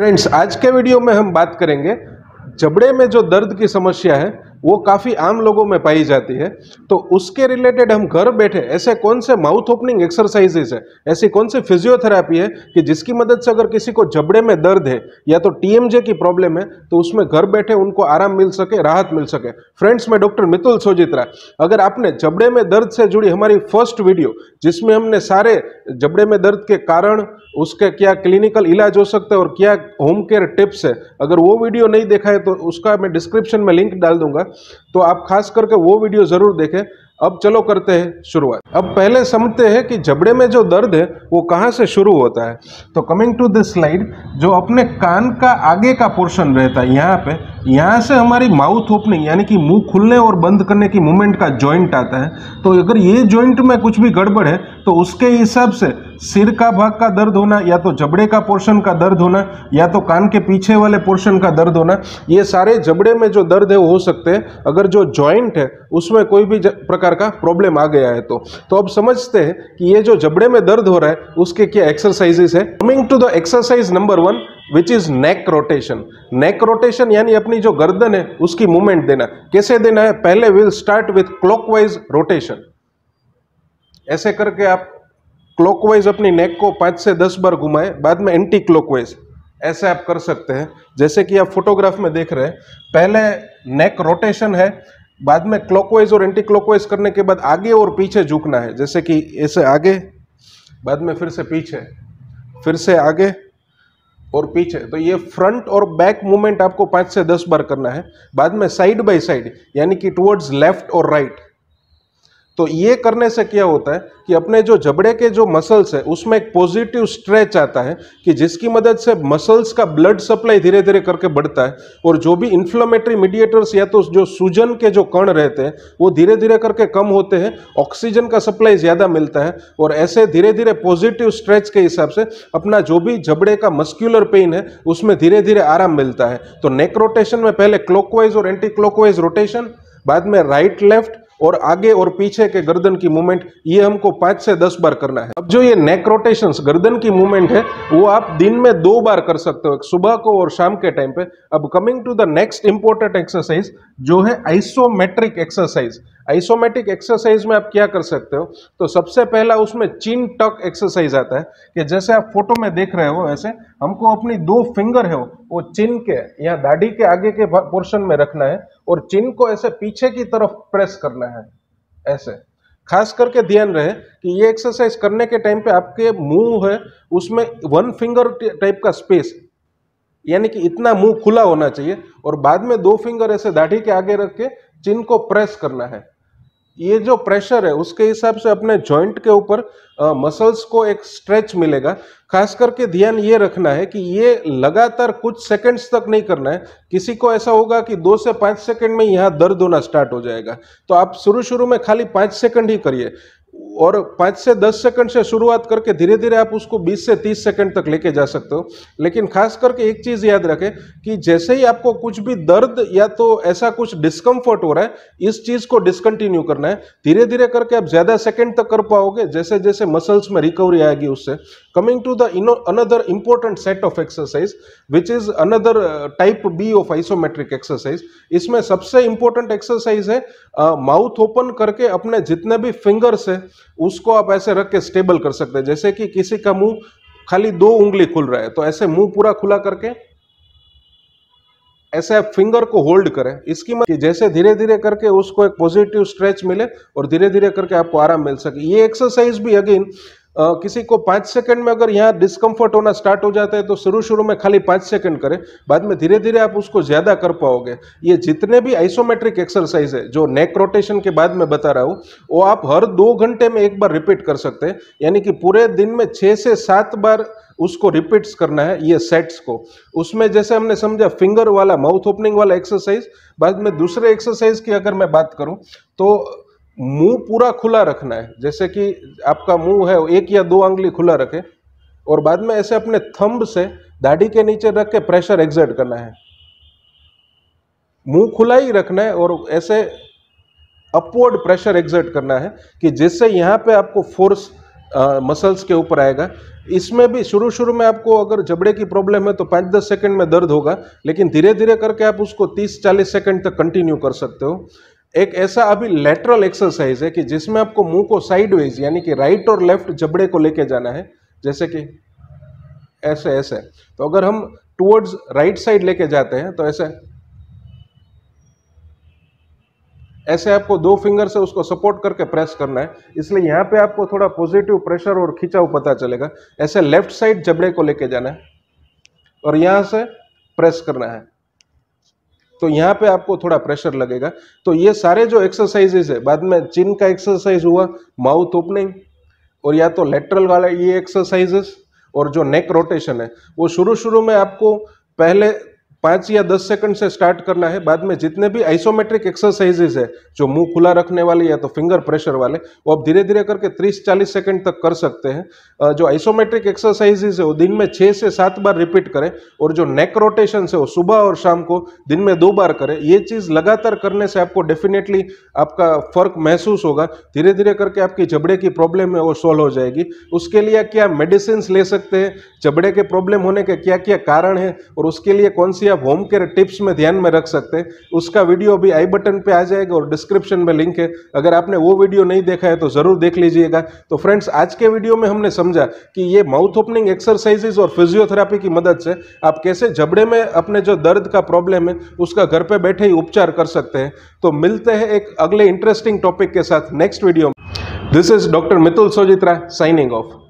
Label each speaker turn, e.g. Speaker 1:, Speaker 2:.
Speaker 1: friends आज के video में हम बात करेंगे जबड़े में जो दर्द की समस्या है वो काफ़ी आम लोगों में पाई जाती है तो उसके रिलेटेड हम घर बैठे ऐसे कौन से माउथ ओपनिंग एक्सरसाइजेज है ऐसी कौन सी फिजियोथेरापी है कि जिसकी मदद से अगर किसी को जबड़े में दर्द है या तो टीएमजे की प्रॉब्लम है तो उसमें घर बैठे उनको आराम मिल सके राहत मिल सके फ्रेंड्स में डॉक्टर मितुल सोजित्रा अगर आपने जबड़े में दर्द से जुड़ी हमारी फर्स्ट वीडियो जिसमें हमने सारे जबड़े में दर्द के कारण उसके क्या क्लिनिकल इलाज हो सकता है और क्या होम केयर टिप्स है अगर वो वीडियो नहीं देखा है तो उसका मैं डिस्क्रिप्शन में लिंक डाल दूंगा तो आप खास करके वो वीडियो ज़रूर देखें अब चलो करते हैं शुरुआत अब पहले समझते हैं कि जबड़े में जो दर्द है वो कहाँ से शुरू होता है तो कमिंग टू दिस स्लाइड जो अपने कान का आगे का पोर्शन रहता है यहाँ पे यहाँ से हमारी माउथ ओपनिंग यानी कि मुंह खुलने और बंद करने की मूवमेंट का जॉइंट आता है तो अगर ये जॉइंट में कुछ भी गड़बड़ है तो उसके हिसाब से सिर का भाग का दर्द होना या तो जबड़े का पोर्शन का दर्द होना या तो कान के पीछे वाले पोर्शन का दर्द होना ये सारे जबड़े में जो दर्द है वो हो सकते हैं अगर जो जॉइंट है उसमें कोई भी प्रकार का प्रॉब्लम आ गया है तो तो अब समझते हैं कि ये जो जबड़े में दर्द हो रहा है उसके क्या एक्सरसाइजेस है coming to the exercise number one which is neck rotation neck rotation यानी अपनी जो गर्दन है उसकी मूवमेंट देना कैसे देना है पहले will start with clockwise rotation ऐसे करके आप क्लॉकवाइज अपनी नेक को पाँच से दस बार घुमाए बाद में एंटी क्लॉकवाइज ऐसे आप कर सकते हैं जैसे कि आप फोटोग्राफ में देख रहे हैं पहले नेक रोटेशन है बाद में क्लॉकवाइज और एंटी क्लॉकवाइज करने के बाद आगे और पीछे झुकना है जैसे कि ऐसे आगे बाद में फिर से पीछे फिर से आगे और पीछे तो ये फ्रंट और बैक मूवमेंट आपको पांच से दस बार करना है बाद में साइड बाय साइड यानी कि टुवर्ड्स लेफ्ट और राइट right, तो ये करने से क्या होता है कि अपने जो जबड़े के जो मसल्स है उसमें एक पॉजिटिव स्ट्रेच आता है कि जिसकी मदद से मसल्स का ब्लड सप्लाई धीरे धीरे करके बढ़ता है और जो भी इन्फ्लोमेटरी मीडिएटर्स या तो जो सूजन के जो कण रहते हैं वो धीरे धीरे करके कम होते हैं ऑक्सीजन का सप्लाई ज़्यादा मिलता है और ऐसे धीरे धीरे पॉजिटिव स्ट्रेच के हिसाब से अपना जो भी जबड़े का मस्क्यूलर पेन है उसमें धीरे धीरे आराम मिलता है तो नेक रोटेशन में पहले क्लॉकवाइज और एंटी क्लॉकवाइज रोटेशन बाद में राइट लेफ्ट और आगे और पीछे के गर्दन की मूवमेंट ये हमको पांच से दस बार करना है अब जो ये नेक रोटेशन गर्दन की मूवमेंट है वो आप दिन में दो बार कर सकते हो सुबह को और शाम के टाइम पे अब coming to the next important exercise जो है आइसोमेट्रिक एक्सरसाइज आइसोमेटिक एक्सरसाइज में आप क्या कर सकते हो तो सबसे पहला उसमें चिन टक एक्सरसाइज आता है कि जैसे आप फोटो में देख रहे हो वैसे हमको अपनी दो फिंगर है वो चिन के या दाढ़ी के आगे के पोर्शन में रखना है और चिन को ऐसे पीछे की तरफ प्रेस करना है ऐसे खास करके ध्यान रहे कि ये एक्सरसाइज करने के टाइम पे आपके मुंह है उसमें वन फिंगर टाइप का स्पेस यानी कि इतना मुंह खुला होना चाहिए और बाद में दो फिंगर ऐसे दाढ़ी के आगे रख के चिन को प्रेस करना है ये जो प्रेशर है उसके हिसाब से अपने जॉइंट के ऊपर मसल्स को एक स्ट्रेच मिलेगा खास करके ध्यान ये रखना है कि ये लगातार कुछ सेकंड्स तक नहीं करना है किसी को ऐसा होगा कि दो से पाँच सेकंड में यहाँ दर्द होना स्टार्ट हो जाएगा तो आप शुरू शुरू में खाली पाँच सेकंड ही करिए और पाँच से दस सेकंड से शुरुआत करके धीरे धीरे आप उसको बीस से तीस सेकंड तक लेके जा सकते हो लेकिन खास करके एक चीज़ याद रखें कि जैसे ही आपको कुछ भी दर्द या तो ऐसा कुछ डिस्कम्फर्ट हो रहा है इस चीज़ को डिसकंटिन्यू करना है धीरे धीरे करके आप ज़्यादा सेकेंड तक कर पाओगे जैसे जैसे मसल्स में रिकवरी आएगी उससे coming to the another important set of exercise which is another type B of isometric exercise इसमें सबसे इंपॉर्टेंट एक्सरसाइज है माउथ uh, ओपन करके अपने जितने भी फिंगर्स है उसको आप ऐसे रख के स्टेबल कर सकते हैं जैसे कि किसी का मुंह खाली दो उंगली खुल रहा है तो ऐसे मुंह पूरा खुला करके ऐसे आप फिंगर को होल्ड करें इसकी मत कि जैसे धीरे धीरे करके उसको एक पॉजिटिव स्ट्रेच मिले और धीरे धीरे करके आपको आराम मिल सके ये एक्सरसाइज भी अगेन किसी को पाँच सेकंड में अगर यहाँ डिस्कम्फर्ट होना स्टार्ट हो जाता है तो शुरू शुरू में खाली पाँच सेकंड करें बाद में धीरे धीरे आप उसको ज़्यादा कर पाओगे ये जितने भी आइसोमेट्रिक एक्सरसाइज है जो नेक रोटेशन के बाद में बता रहा हूँ वो आप हर दो घंटे में एक बार रिपीट कर सकते हैं यानी कि पूरे दिन में छः से सात बार उसको रिपीट्स करना है ये सेट्स को उसमें जैसे हमने समझा फिंगर वाला माउथ ओपनिंग वाला एक्सरसाइज बाद में दूसरे एक्सरसाइज की अगर मैं बात करूँ तो मुंह पूरा खुला रखना है जैसे कि आपका मुंह है एक या दो आंगली खुला रखे और बाद में ऐसे अपने थंब से दाढ़ी के नीचे रख के प्रेशर एग्जर्ट करना है मुंह खुला ही रखना है और ऐसे अपवर्ड प्रेशर एग्जर्ट करना है कि जिससे यहाँ पे आपको फोर्स मसल्स के ऊपर आएगा इसमें भी शुरू शुरू में आपको अगर जबड़े की प्रॉब्लम है तो पाँच दस सेकंड में दर्द होगा लेकिन धीरे धीरे करके आप उसको तीस चालीस सेकंड तक कंटिन्यू कर सकते हो एक ऐसा अभी लेटरल एक्सरसाइज है कि जिसमें आपको मुंह को साइडवेज यानी कि राइट और लेफ्ट जबड़े को लेके जाना है जैसे कि ऐसे ऐसे तो अगर हम टुवर्ड्स राइट साइड लेके जाते हैं तो ऐसे ऐसे आपको दो फिंगर से उसको सपोर्ट करके प्रेस करना है इसलिए यहां पे आपको थोड़ा पॉजिटिव प्रेशर और खिंचाव पता चलेगा ऐसे लेफ्ट साइड जबड़े को लेके जाना है और यहां से प्रेस करना है तो यहाँ पे आपको थोड़ा प्रेशर लगेगा तो ये सारे जो एक्सरसाइजेज है बाद में चिन का एक्सरसाइज हुआ माउथ ओपनिंग और या तो लेटरल वाला ये एक्सरसाइजेस और जो नेक रोटेशन है वो शुरू शुरू में आपको पहले पाँच या दस सेकंड से स्टार्ट करना है बाद में जितने भी आइसोमेट्रिक एक्सरसाइजेज है जो मुंह खुला रखने वाले या तो फिंगर प्रेशर वाले वो आप धीरे धीरे करके 30-40 सेकंड तक कर सकते हैं जो आइसोमेट्रिक एक्सरसाइजेज है वो दिन में छः से सात बार रिपीट करें और जो नेक रोटेशन है वो सुबह और शाम को दिन में दो बार करें ये चीज़ लगातार करने से आपको डेफिनेटली आपका फर्क महसूस होगा धीरे धीरे करके आपकी जबड़े की प्रॉब्लम है वो सॉल्व हो जाएगी उसके लिए क्या मेडिसिन ले सकते हैं जबड़े के प्रॉब्लम होने के क्या क्या कारण है और उसके लिए कौन सी आप होम केयर टिप्स में ध्यान में रख सकते हैं उसका वीडियो अभी आई बटन पे आ जाएगा और डिस्क्रिप्शन में लिंक है अगर आपने वो वीडियो नहीं देखा है तो ज़रूर देख लीजिएगा तो फ्रेंड्स आज के वीडियो में हमने समझा कि ये माउथ ओपनिंग एक्सरसाइजेज और फिजियोथेरापी की मदद से आप कैसे जबड़े में अपने जो दर्द का प्रॉब्लम है उसका घर पर बैठे ही उपचार कर सकते हैं तो मिलते हैं एक अगले इंटरेस्टिंग टॉपिक के साथ नेक्स्ट वीडियो में this is doctor Mitul Sojitra signing of